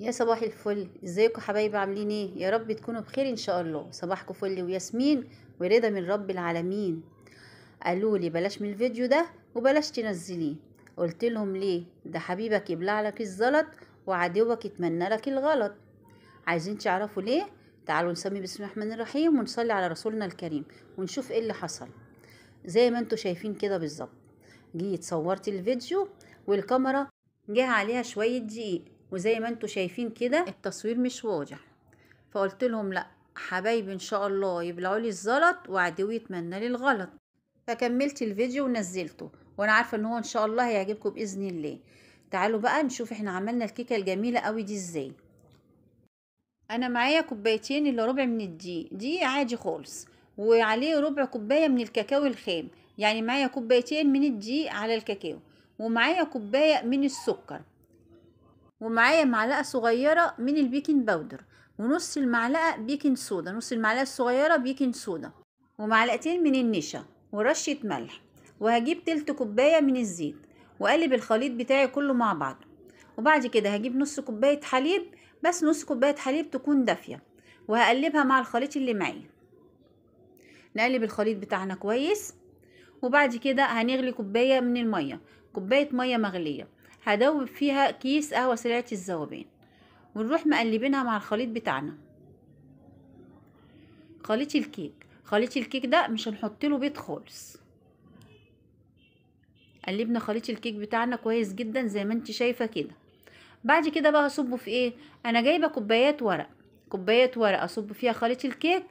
يا صباح الفل ازيكم حبايبي عاملين ايه يا رب تكونوا بخير ان شاء الله صباحكم فل وياسمين ورضا من رب العالمين قالوا لي بلاش من الفيديو ده وبلاش تنزليه قلت لهم ليه ده حبيبك يبلع لك الزلط وعدوك يتمنى لك الغلط عايزين تعرفوا ليه تعالوا نسمي بسم الله الرحمن الرحيم ونصلي على رسولنا الكريم ونشوف ايه اللي حصل زي ما انتوا شايفين كده بالظبط جيت صورت الفيديو والكاميرا جه عليها شويه دقيق وزي ما انتوا شايفين كده التصوير مش واضح فقلت لهم لا حبايبي ان شاء الله يبلعوا لي الزلط وعدوي يتمنى لي الغلط فكملت الفيديو ونزلته وانا عارفه ان هو ان شاء الله هيعجبكم باذن الله تعالوا بقى نشوف احنا عملنا الكيكه الجميله قوي دي ازاي انا معايا كوبايتين الا ربع من الدقيق دي عادي خالص وعليه ربع كوبايه من الكاكاو الخام يعني معايا كوبايتين من الدقيق على الكاكاو ومعايا كوبايه من السكر ومعايا معلقة صغيرة من البيكنج باودر ونص المعلقة بيكنج صودا نص المعلقة الصغيرة بيكنج صودا ومعلقتين من النشا ورشة ملح وهجيب تلت كوباية من الزيت وأقلب الخليط بتاعي كله مع بعضه وبعد كده هجيب نص كوباية حليب بس نص كوباية حليب تكون دافية وهقلبها مع الخليط اللي معايا نقلب الخليط بتاعنا كويس وبعد كده هنغلي كوباية من المية كوباية مية مغلية هدوب فيها كيس قهوة سريعة الذوبان ونروح مقلبينها مع الخليط بتاعنا خليط الكيك خليط الكيك ده مش هنحط له بيض خالص قلبنا خليط الكيك بتاعنا كويس جدا زي ما انت شايفه كده بعد كده بقى هصبه في ايه انا جايبه كوبايات ورق كوبايات ورق اصب فيها خليط الكيك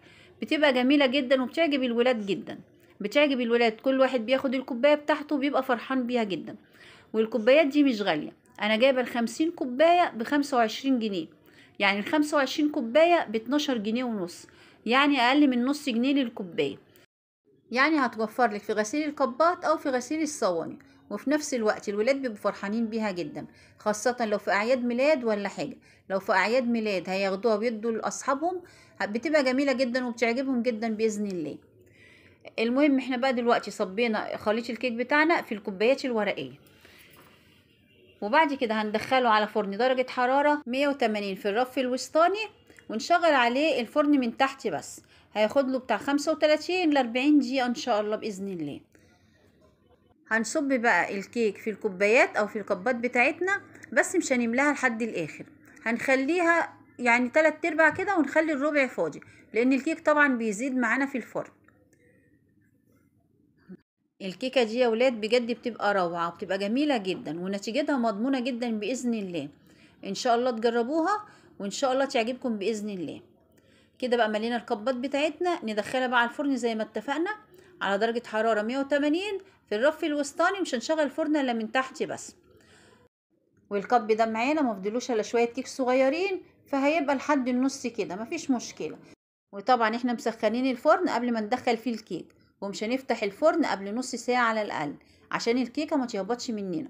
بتبقى جميله جدا وبتعجب الولاد جدا بتعجب الولاد كل واحد بياخد الكوبايه بتاعته بيبقى فرحان بيها جدا والكوبايات دي مش غالية أنا جايبة الخمسين كوباية بخمسة وعشرين جنيه يعني الخمسة وعشرين كوباية باتناشر جنيه ونص يعني أقل من نص جنيه للكوباية يعني هتوفر لك في غسيل القبات أو في غسيل الصواني وفي نفس الوقت الولاد بيبقوا فرحانين بيها جدا خاصة لو في أعياد ميلاد ولا حاجة لو في أعياد ميلاد هياخدوها ويدوا لأصحابهم بتبقى جميلة جدا وبتعجبهم جدا بإذن الله المهم احنا بقى دلوقتي صبينا خليط الكيك بتاعنا في الكوبايات الورقية وبعد كده هندخله على فرن درجة حرارة 180 في الرف الوسطاني ونشغل عليه الفرن من تحت بس هياخد له بتاع 35 ل 40 دقيقة ان شاء الله بإذن الله هنصب بقى الكيك في الكوبايات او في القبات بتاعتنا بس مش هنملاها لحد الاخر هنخليها يعني تلات ارباع كده ونخلي الربع فاضي لان الكيك طبعا بيزيد معانا في الفرن الكيكه دي يا ولاد بجد بتبقى روعه بتبقى جميله جدا ونتيجتها مضمونه جدا باذن الله ان شاء الله تجربوها وان شاء الله تعجبكم باذن الله كده بقى ملينا الكبات بتاعتنا ندخلها بقى على الفرن زي ما اتفقنا على درجه حراره 180 في الرف الوسطاني مش هنشغل الفرن الا من تحت بس والكب ده معانا ما الا شويه كيك صغيرين فهيبقى لحد النص كده مفيش مشكله وطبعا احنا مسخنين الفرن قبل ما ندخل فيه الكيك ومش هنفتح الفرن قبل نص ساعة على الأقل عشان الكيكة ما تهبطش مننا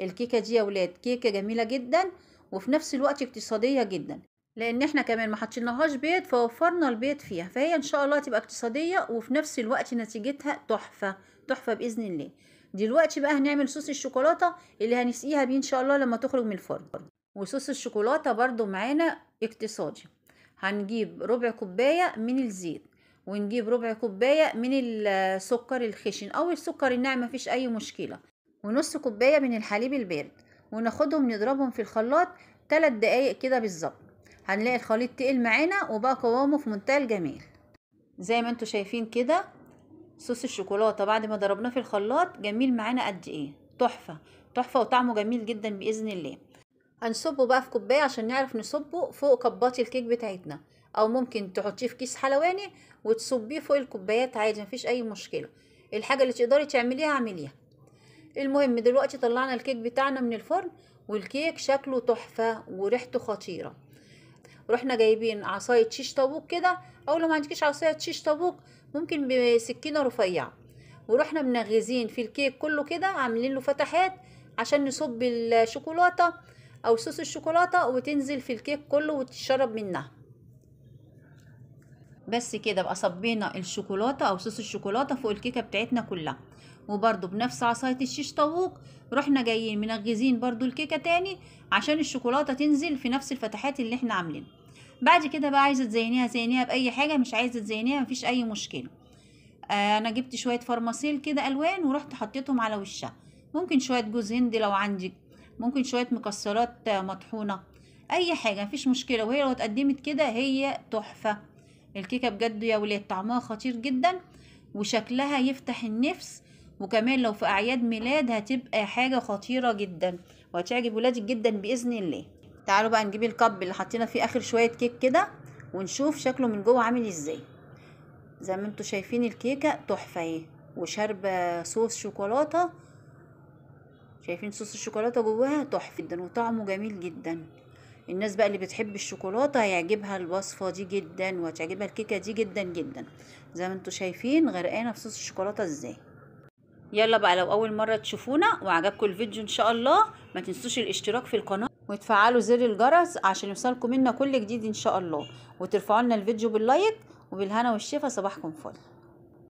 الكيكة دي يا ولاد كيكة جميلة جدا وفي نفس الوقت اقتصادية جدا لان احنا كمان ما حطيناهاش بيض فوفرنا البيض فيها فهي ان شاء الله تبقى اقتصاديه وفي نفس الوقت نتيجتها تحفه تحفه باذن الله دلوقتي بقى هنعمل صوص الشوكولاته اللي هنسقيها بيه ان شاء الله لما تخرج من الفرن وصوص الشوكولاته برده معانا اقتصادي هنجيب ربع كوبايه من الزيت ونجيب ربع كوباية من السكر الخشن أو السكر الناعم مفيش أي مشكلة ونص كوباية من الحليب البارد وناخدهم نضربهم في الخلاط تلات دقايق كده بالظبط هنلاقي الخليط تقل معانا وبقى قوامه في منتهى الجمال زي ما انتوا شايفين كده صوص الشوكولاته بعد ما ضربناه في الخلاط جميل معانا قد ايه تحفه تحفه وطعمه جميل جدا باذن الله هنصبه بقى في كوبايه عشان نعرف نصبه فوق كبات الكيك بتاعتنا او ممكن تحطيه في كيس حلواني وتصبيه فوق الكوبايات عادي مفيش اي مشكله الحاجه اللي تقدري تعمليها اعمليها المهم دلوقتي طلعنا الكيك بتاعنا من الفرن والكيك شكله تحفه وريحته خطيره رحنا جايبين عصايه شيش طابوق كده او لو ما عندكيش عصايه شيش طابوق ممكن بسكينه رفيعه ورحنا منغزين في الكيك كله كده عاملين له فتحات عشان نصب الشوكولاته او صوص الشوكولاته وتنزل في الكيك كله وتشرب منها بس كده بقى صبينا الشوكولاته او صوص الشوكولاته فوق الكيكه بتاعتنا كلها وبرضو بنفس عصايه الشيش طاووق رحنا جايين منغزين برضو الكيكه تاني عشان الشوكولاته تنزل في نفس الفتحات اللي احنا عاملينها بعد كده بقى عايزه تزينيها زينيها باي حاجه مش عايزه تزينيها مفيش اي مشكله آه انا جبت شويه فرماسيل كده الوان ورحت حطيتهم على وشها ممكن شويه جوز هندي لو عندك ممكن شويه مكسرات مطحونه اي حاجه مفيش مشكله وهي لو اتقدمت كده هي تحفه الكيكه بجد يا ولاد طعمها خطير جدا وشكلها يفتح النفس وكمان لو في اعياد ميلاد هتبقى حاجه خطيره جدا وهتعجب ولادك جدا باذن الله تعالوا بقى نجيب الكب اللي حطينا فيه اخر شويه كيك كده ونشوف شكله من جوه عامل ازاي زي ما انتم شايفين الكيكه تحفه اهي وشاربه صوص شوكولاته شايفين صوص الشوكولاته جواها تحفه جدا وطعمه جميل جدا الناس بقى اللي بتحب الشوكولاته هيعجبها الوصفه دي جدا وهتعجبها الكيكه دي جدا جدا زي ما انتم شايفين غرقانه في صوص الشوكولاته ازاي يلا بقى لو اول مره تشوفونا وعجبكم الفيديو ان شاء الله ما تنسوش الاشتراك في القناه وتفعلوا زر الجرس عشان يوصلكم منا كل جديد ان شاء الله وترفعوا لنا الفيديو باللايك وبالهنا والشفا صباحكم فل